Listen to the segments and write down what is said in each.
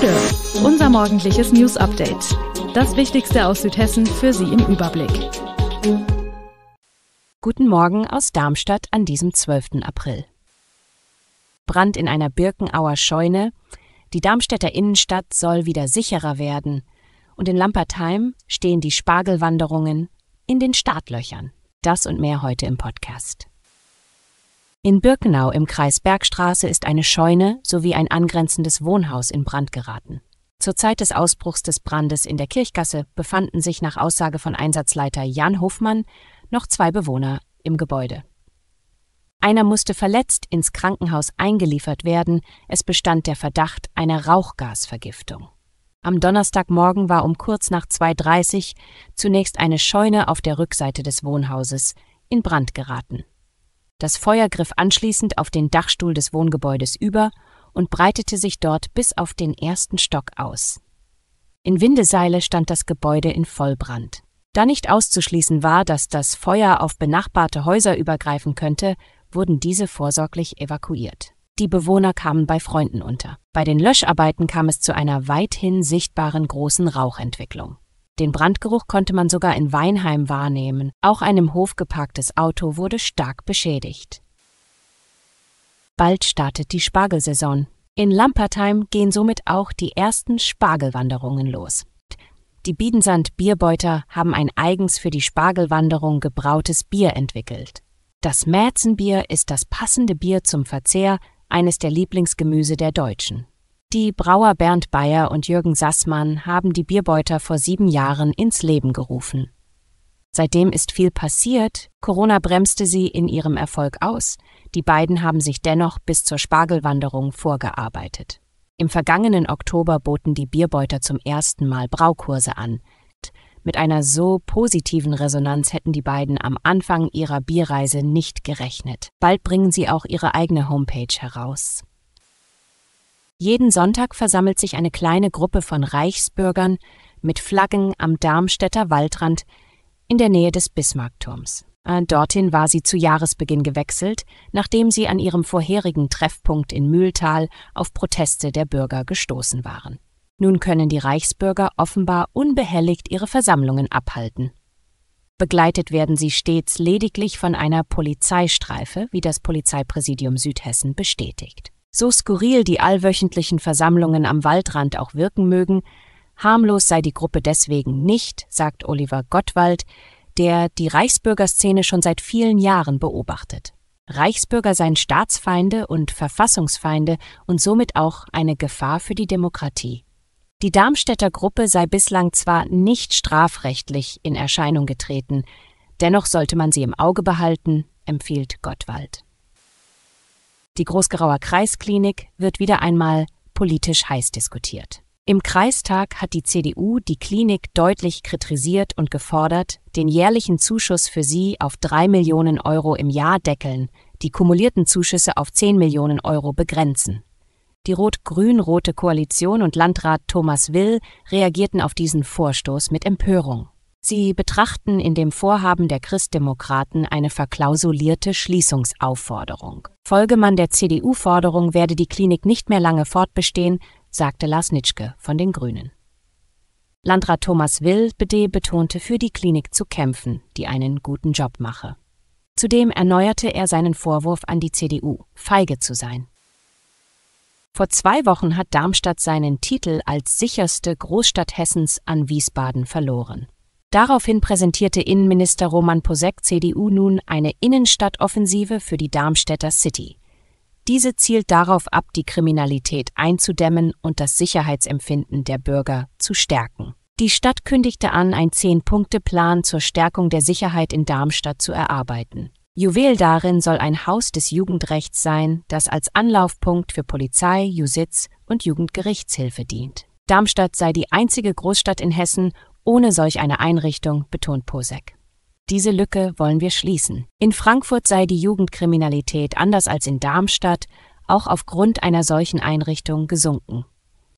Bude, unser morgendliches News Update. Das Wichtigste aus Südhessen für Sie im Überblick. Guten Morgen aus Darmstadt an diesem 12. April. Brand in einer Birkenauer Scheune. Die Darmstädter Innenstadt soll wieder sicherer werden. Und in Lampertheim stehen die Spargelwanderungen in den Startlöchern. Das und mehr heute im Podcast. In Birkenau im Kreis Bergstraße ist eine Scheune sowie ein angrenzendes Wohnhaus in Brand geraten. Zur Zeit des Ausbruchs des Brandes in der Kirchgasse befanden sich nach Aussage von Einsatzleiter Jan Hofmann noch zwei Bewohner im Gebäude. Einer musste verletzt ins Krankenhaus eingeliefert werden, es bestand der Verdacht einer Rauchgasvergiftung. Am Donnerstagmorgen war um kurz nach 2.30 Uhr zunächst eine Scheune auf der Rückseite des Wohnhauses in Brand geraten. Das Feuer griff anschließend auf den Dachstuhl des Wohngebäudes über und breitete sich dort bis auf den ersten Stock aus. In Windeseile stand das Gebäude in Vollbrand. Da nicht auszuschließen war, dass das Feuer auf benachbarte Häuser übergreifen könnte, wurden diese vorsorglich evakuiert. Die Bewohner kamen bei Freunden unter. Bei den Löscharbeiten kam es zu einer weithin sichtbaren großen Rauchentwicklung. Den Brandgeruch konnte man sogar in Weinheim wahrnehmen. Auch ein im Hof geparktes Auto wurde stark beschädigt. Bald startet die Spargelsaison. In Lampertheim gehen somit auch die ersten Spargelwanderungen los. Die Biedensand-Bierbeuter haben ein eigens für die Spargelwanderung gebrautes Bier entwickelt. Das Mäzenbier ist das passende Bier zum Verzehr, eines der Lieblingsgemüse der Deutschen. Die Brauer Bernd Bayer und Jürgen Sassmann haben die Bierbeuter vor sieben Jahren ins Leben gerufen. Seitdem ist viel passiert, Corona bremste sie in ihrem Erfolg aus, die beiden haben sich dennoch bis zur Spargelwanderung vorgearbeitet. Im vergangenen Oktober boten die Bierbeuter zum ersten Mal Braukurse an. Mit einer so positiven Resonanz hätten die beiden am Anfang ihrer Bierreise nicht gerechnet. Bald bringen sie auch ihre eigene Homepage heraus. Jeden Sonntag versammelt sich eine kleine Gruppe von Reichsbürgern mit Flaggen am Darmstädter Waldrand in der Nähe des Bismarckturms. Äh, dorthin war sie zu Jahresbeginn gewechselt, nachdem sie an ihrem vorherigen Treffpunkt in Mühltal auf Proteste der Bürger gestoßen waren. Nun können die Reichsbürger offenbar unbehelligt ihre Versammlungen abhalten. Begleitet werden sie stets lediglich von einer Polizeistreife, wie das Polizeipräsidium Südhessen bestätigt so skurril die allwöchentlichen Versammlungen am Waldrand auch wirken mögen, harmlos sei die Gruppe deswegen nicht, sagt Oliver Gottwald, der die Reichsbürgerszene schon seit vielen Jahren beobachtet. Reichsbürger seien Staatsfeinde und Verfassungsfeinde und somit auch eine Gefahr für die Demokratie. Die Darmstädter Gruppe sei bislang zwar nicht strafrechtlich in Erscheinung getreten, dennoch sollte man sie im Auge behalten, empfiehlt Gottwald. Die Großgerauer Kreisklinik wird wieder einmal politisch heiß diskutiert. Im Kreistag hat die CDU die Klinik deutlich kritisiert und gefordert, den jährlichen Zuschuss für sie auf drei Millionen Euro im Jahr deckeln, die kumulierten Zuschüsse auf zehn Millionen Euro begrenzen. Die rot-grün-rote Koalition und Landrat Thomas Will reagierten auf diesen Vorstoß mit Empörung. Sie betrachten in dem Vorhaben der Christdemokraten eine verklausulierte Schließungsaufforderung. Folge man der CDU-Forderung, werde die Klinik nicht mehr lange fortbestehen, sagte Lars Nitschke von den Grünen. Landrat Thomas Wilbede betonte, für die Klinik zu kämpfen, die einen guten Job mache. Zudem erneuerte er seinen Vorwurf an die CDU, feige zu sein. Vor zwei Wochen hat Darmstadt seinen Titel als sicherste Großstadt Hessens an Wiesbaden verloren. Daraufhin präsentierte Innenminister Roman Posek CDU nun eine Innenstadtoffensive für die Darmstädter City. Diese zielt darauf ab, die Kriminalität einzudämmen und das Sicherheitsempfinden der Bürger zu stärken. Die Stadt kündigte an, einen Zehn-Punkte-Plan zur Stärkung der Sicherheit in Darmstadt zu erarbeiten. Juwel darin soll ein Haus des Jugendrechts sein, das als Anlaufpunkt für Polizei, Jusitz und Jugendgerichtshilfe dient. Darmstadt sei die einzige Großstadt in Hessen, ohne solch eine Einrichtung, betont Posek. Diese Lücke wollen wir schließen. In Frankfurt sei die Jugendkriminalität anders als in Darmstadt auch aufgrund einer solchen Einrichtung gesunken.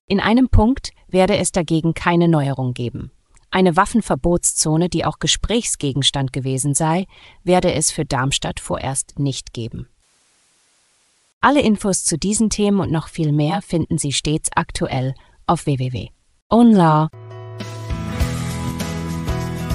In einem Punkt werde es dagegen keine Neuerung geben. Eine Waffenverbotszone, die auch Gesprächsgegenstand gewesen sei, werde es für Darmstadt vorerst nicht geben. Alle Infos zu diesen Themen und noch viel mehr finden Sie stets aktuell auf www.onlaw.com